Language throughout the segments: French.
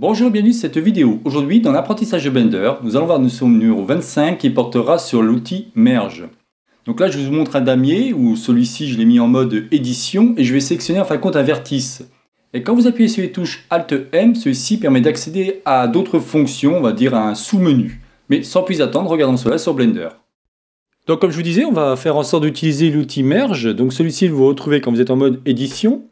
Bonjour, et bienvenue dans cette vidéo. Aujourd'hui, dans l'apprentissage de Blender, nous allons voir le notion numéro 25 qui portera sur l'outil Merge. Donc là, je vous montre un damier où celui-ci, je l'ai mis en mode édition et je vais sélectionner en fin de compte un vertice. Et quand vous appuyez sur les touches Alt-M, celui-ci permet d'accéder à d'autres fonctions, on va dire à un sous-menu. Mais sans plus attendre, regardons cela sur Blender. Donc comme je vous disais, on va faire en sorte d'utiliser l'outil Merge. Donc celui-ci, vous le retrouvez quand vous êtes en mode édition.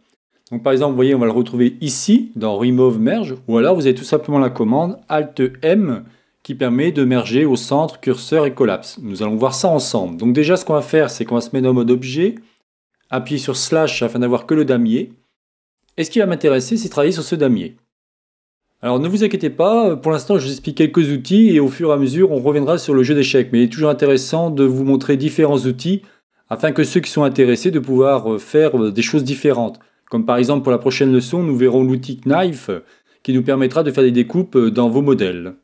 Donc par exemple, vous voyez, on va le retrouver ici dans Remove Merge, ou alors vous avez tout simplement la commande Alt-M qui permet de merger au centre curseur et collapse. Nous allons voir ça ensemble. Donc déjà, ce qu'on va faire, c'est qu'on va se mettre en mode objet, appuyer sur slash afin d'avoir que le damier. Et ce qui va m'intéresser, c'est travailler sur ce damier. Alors ne vous inquiétez pas, pour l'instant je vous explique quelques outils et au fur et à mesure on reviendra sur le jeu d'échecs, mais il est toujours intéressant de vous montrer différents outils afin que ceux qui sont intéressés de pouvoir euh, faire euh, des choses différentes. Comme par exemple pour la prochaine leçon, nous verrons l'outil Knife qui nous permettra de faire des découpes euh, dans vos modèles.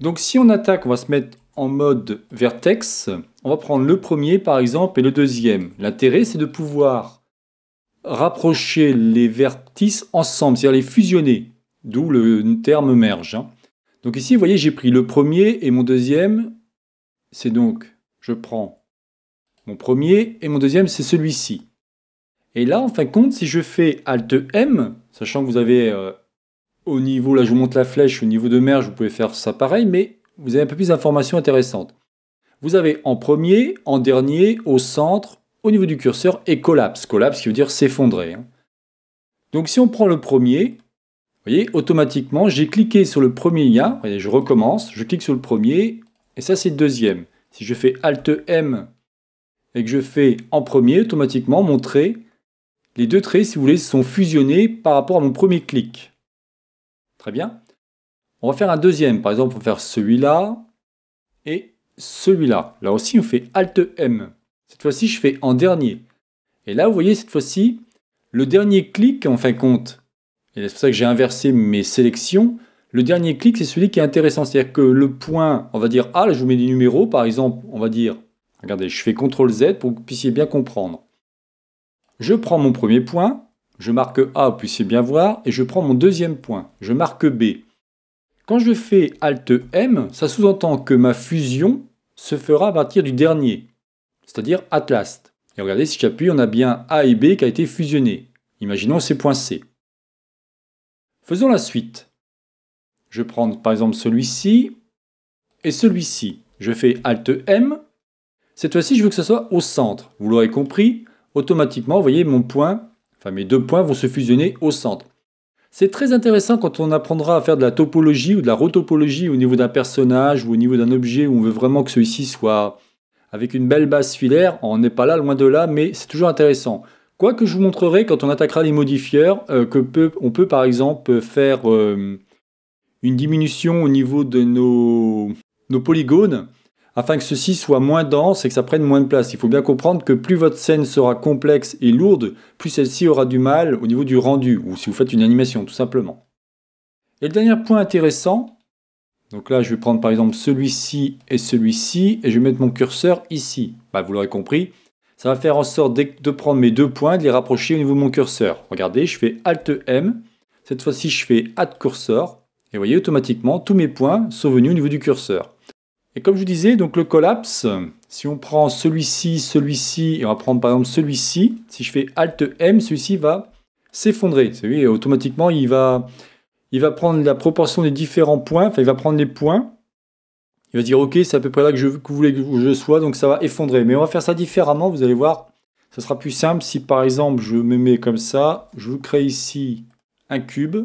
Donc si on attaque, on va se mettre en mode vertex. On va prendre le premier par exemple et le deuxième. L'intérêt c'est de pouvoir rapprocher les vertices ensemble, c'est-à-dire les fusionner, d'où le terme merge. Hein. Donc ici, vous voyez, j'ai pris le premier et mon deuxième. C'est donc, je prends mon premier et mon deuxième, c'est celui-ci. Et là, en fin de compte, si je fais Alt M, sachant que vous avez euh, au niveau, là je vous montre la flèche, au niveau de mer, vous pouvez faire ça pareil, mais vous avez un peu plus d'informations intéressantes. Vous avez en premier, en dernier, au centre, au niveau du curseur, et collapse. Collapse qui veut dire s'effondrer. Hein. Donc si on prend le premier, vous voyez, automatiquement, j'ai cliqué sur le premier lien, je recommence, je clique sur le premier, et ça c'est le deuxième. Si je fais Alt M et que je fais en premier, automatiquement, montrer, les deux traits, si vous voulez, sont fusionnés par rapport à mon premier clic. Très bien. On va faire un deuxième. Par exemple, on va faire celui-là et celui-là. Là aussi, on fait Alt-M. Cette fois-ci, je fais en dernier. Et là, vous voyez, cette fois-ci, le dernier clic, en fin de compte, et c'est pour ça que j'ai inversé mes sélections, le dernier clic, c'est celui qui est intéressant. C'est-à-dire que le point, on va dire, ah, là, je vous mets des numéros, par exemple, on va dire, regardez, je fais CTRL-Z pour que vous puissiez bien comprendre. Je prends mon premier point, je marque A, vous puissiez bien voir, et je prends mon deuxième point, je marque B. Quand je fais Alt M, ça sous-entend que ma fusion se fera à partir du dernier, c'est-à-dire Atlas. Et regardez, si j'appuie, on a bien A et B qui a été fusionné. Imaginons ces points C. Faisons la suite. Je prends par exemple celui-ci et celui-ci. Je fais Alt M. Cette fois-ci, je veux que ce soit au centre. Vous l'aurez compris, automatiquement, vous voyez, mon point, enfin mes deux points vont se fusionner au centre. C'est très intéressant quand on apprendra à faire de la topologie ou de la retopologie au niveau d'un personnage ou au niveau d'un objet où on veut vraiment que celui-ci soit avec une belle base filaire. On n'est pas là, loin de là, mais c'est toujours intéressant. Quoi que je vous montrerai quand on attaquera les modifieurs, euh, que peut, on peut par exemple faire euh, une diminution au niveau de nos, nos polygones afin que ceci soit moins dense et que ça prenne moins de place. Il faut bien comprendre que plus votre scène sera complexe et lourde, plus celle-ci aura du mal au niveau du rendu, ou si vous faites une animation, tout simplement. Et le dernier point intéressant, donc là je vais prendre par exemple celui-ci et celui-ci, et je vais mettre mon curseur ici. Bah, vous l'aurez compris, ça va faire en sorte de prendre mes deux points, de les rapprocher au niveau de mon curseur. Regardez, je fais Alt-M, cette fois-ci je fais Add curseur et vous voyez automatiquement tous mes points sont venus au niveau du curseur. Et comme je disais, donc le collapse, si on prend celui-ci, celui-ci, et on va prendre par exemple celui-ci, si je fais Alt-M, celui-ci va s'effondrer. Et automatiquement, il va, il va prendre la proportion des différents points, enfin il va prendre les points, il va dire ok, c'est à peu près là que, je, que vous voulez que je sois, donc ça va effondrer. Mais on va faire ça différemment, vous allez voir, ça sera plus simple si par exemple je me mets comme ça, je vous crée ici un cube.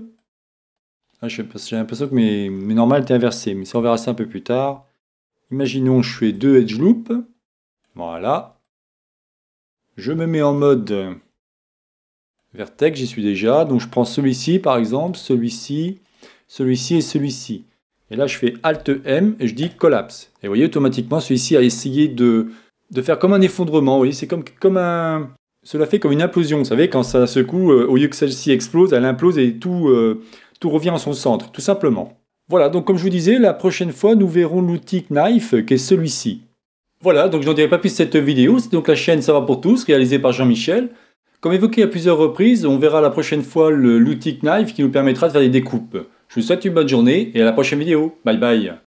Ah, j'ai l'impression que mes, mes normales étaient inversées, mais ça on verra ça un peu plus tard. Imaginons, je fais deux edge loops. Voilà. Je me mets en mode vertex, j'y suis déjà. Donc je prends celui-ci par exemple, celui-ci, celui-ci et celui-ci. Et là, je fais Alt-M et je dis collapse. Et vous voyez, automatiquement, celui-ci a essayé de, de faire comme un effondrement. Vous voyez, c'est comme, comme un... Cela fait comme une implosion. Vous savez, quand ça secoue, euh, au lieu que celle-ci explose, elle implose et tout, euh, tout revient en son centre, tout simplement. Voilà, donc comme je vous disais, la prochaine fois, nous verrons l'outil Knife, qui est celui-ci. Voilà, donc je n'en dirai pas plus cette vidéo, c'est donc la chaîne Ça va pour tous, réalisée par Jean-Michel. Comme évoqué à plusieurs reprises, on verra la prochaine fois l'outil Knife qui nous permettra de faire des découpes. Je vous souhaite une bonne journée et à la prochaine vidéo. Bye bye